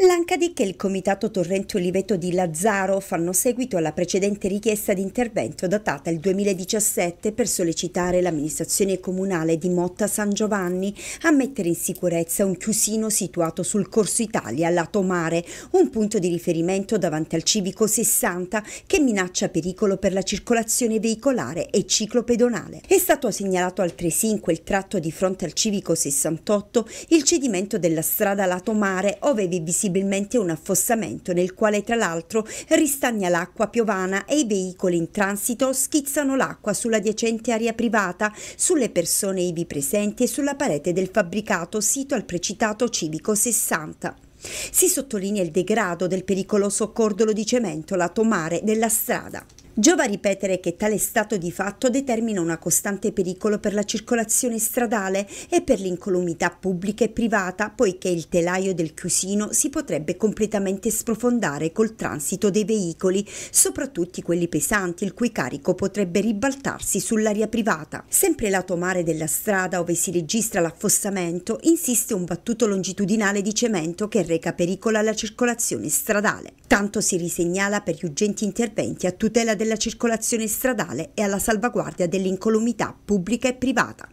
L'Ancadic e il Comitato Torrente Oliveto di Lazzaro fanno seguito alla precedente richiesta di intervento datata il 2017 per sollecitare l'amministrazione comunale di Motta San Giovanni a mettere in sicurezza un chiusino situato sul Corso Italia, lato mare, un punto di riferimento davanti al civico 60 che minaccia pericolo per la circolazione veicolare e ciclopedonale. È stato segnalato altresì in quel tratto di fronte al civico 68 il cedimento della strada lato mare, ove vi visitano visibilmente un affossamento nel quale tra l'altro ristagna l'acqua piovana e i veicoli in transito schizzano l'acqua sull'adiacente area privata, sulle persone ivi presenti e sulla parete del fabbricato sito al precitato civico 60. Si sottolinea il degrado del pericoloso cordolo di cemento lato mare della strada. Giova ripetere che tale stato di fatto determina un costante pericolo per la circolazione stradale e per l'incolumità pubblica e privata, poiché il telaio del chiusino si potrebbe completamente sprofondare col transito dei veicoli, soprattutto quelli pesanti, il cui carico potrebbe ribaltarsi sull'aria privata. Sempre lato mare della strada, ove si registra l'affossamento, insiste un battuto longitudinale di cemento che reca pericolo alla circolazione stradale. Tanto si risegnala per gli urgenti interventi a tutela del della circolazione stradale e alla salvaguardia dell'incolumità pubblica e privata.